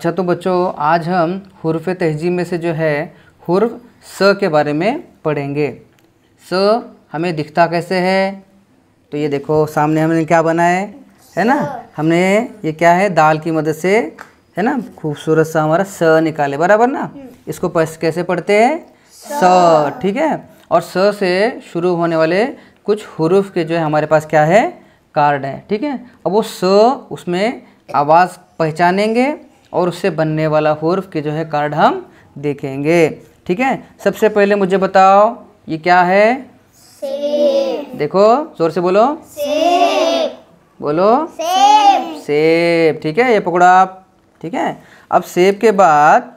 अच्छा तो बच्चों आज हम हुरफ तहजीब में से जो है हुरफ स के बारे में पढ़ेंगे स हमें दिखता कैसे है तो ये देखो सामने हमने क्या बना है है ना हमने ये क्या है दाल की मदद से है ना खूबसूरत सा हमारा स निकाले बराबर ना हम्म। इसको कैसे पढ़ते हैं स ठीक है और स से शुरू होने वाले कुछ हरूफ के जो है हमारे पास क्या है कार्ड है ठीक है अब वो स उसमें आवाज़ पहचानेंगे और उससे बनने वाला हर्फ के जो है कार्ड हम देखेंगे ठीक है सबसे पहले मुझे बताओ ये क्या है सेब देखो जोर से बोलो सेब बोलो सेब सेब ठीक है ये पकड़ो आप ठीक है अब सेब के बाद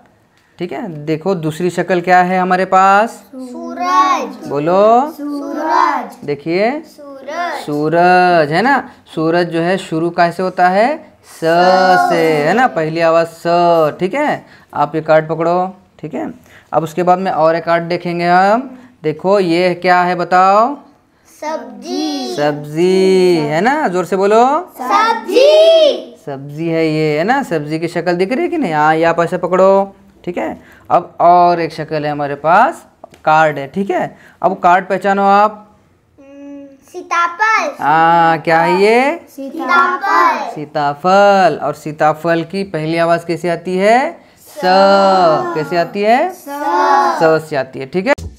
ठीक है देखो दूसरी शक्ल क्या है हमारे पास सूरज बोलो सूरज देखिए सूरज सूरज है ना सूरज जो है शुरू कैसे होता है स से है ना पहली आवाज़ स ठीक है आप ये कार्ड पकड़ो ठीक है अब उसके बाद में और एक कार्ड देखेंगे हम देखो ये क्या है बताओ सब्जी सब्जी है ना जोर से बोलो सब्जी सब्जी है ये है ना सब्जी की शक्ल दिख रही है कि नहीं हाँ ये आप ऐसे पकड़ो ठीक है अब और एक शक्ल है हमारे पास कार्ड है ठीक है अब कार्ड पहचानो आप सीताफल हाँ क्या है ये सीताफल सीताफल और सीताफल की पहली आवाज कैसे आती है स कैसे आती है स से आती है ठीक है